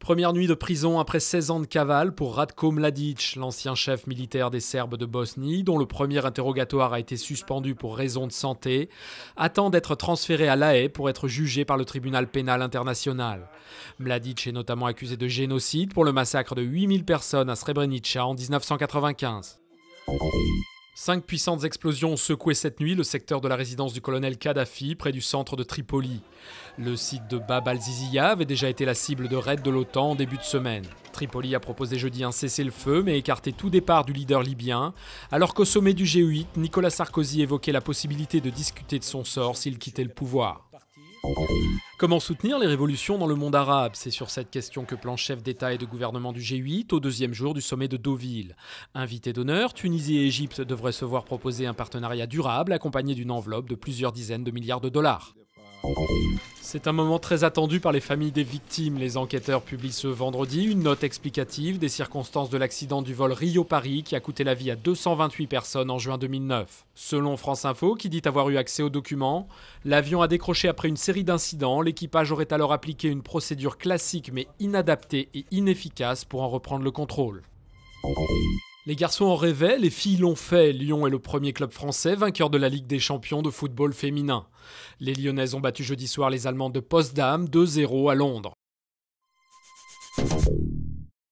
Première nuit de prison après 16 ans de cavale pour Radko Mladic, l'ancien chef militaire des Serbes de Bosnie, dont le premier interrogatoire a été suspendu pour raison de santé, attend d'être transféré à La Haye pour être jugé par le tribunal pénal international. Mladic est notamment accusé de génocide pour le massacre de 8000 personnes à Srebrenica en 1995. Cinq puissantes explosions ont secoué cette nuit le secteur de la résidence du colonel Kadhafi près du centre de Tripoli. Le site de Bab al ziziyah avait déjà été la cible de raids de l'OTAN en début de semaine. Tripoli a proposé jeudi un cessez-le-feu mais écarté tout départ du leader libyen, alors qu'au sommet du G8, Nicolas Sarkozy évoquait la possibilité de discuter de son sort s'il quittait le pouvoir. Comment soutenir les révolutions dans le monde arabe C'est sur cette question que plan chef d'État et de gouvernement du G8 au deuxième jour du sommet de Deauville. Invités d'honneur, Tunisie et Égypte devraient se voir proposer un partenariat durable accompagné d'une enveloppe de plusieurs dizaines de milliards de dollars. C'est un moment très attendu par les familles des victimes. Les enquêteurs publient ce vendredi une note explicative des circonstances de l'accident du vol Rio-Paris qui a coûté la vie à 228 personnes en juin 2009. Selon France Info, qui dit avoir eu accès aux documents, l'avion a décroché après une série d'incidents. L'équipage aurait alors appliqué une procédure classique mais inadaptée et inefficace pour en reprendre le contrôle. Les garçons en rêvaient, les filles l'ont fait. Lyon est le premier club français vainqueur de la Ligue des champions de football féminin. Les Lyonnaises ont battu jeudi soir les Allemandes de Potsdam 2-0 à Londres.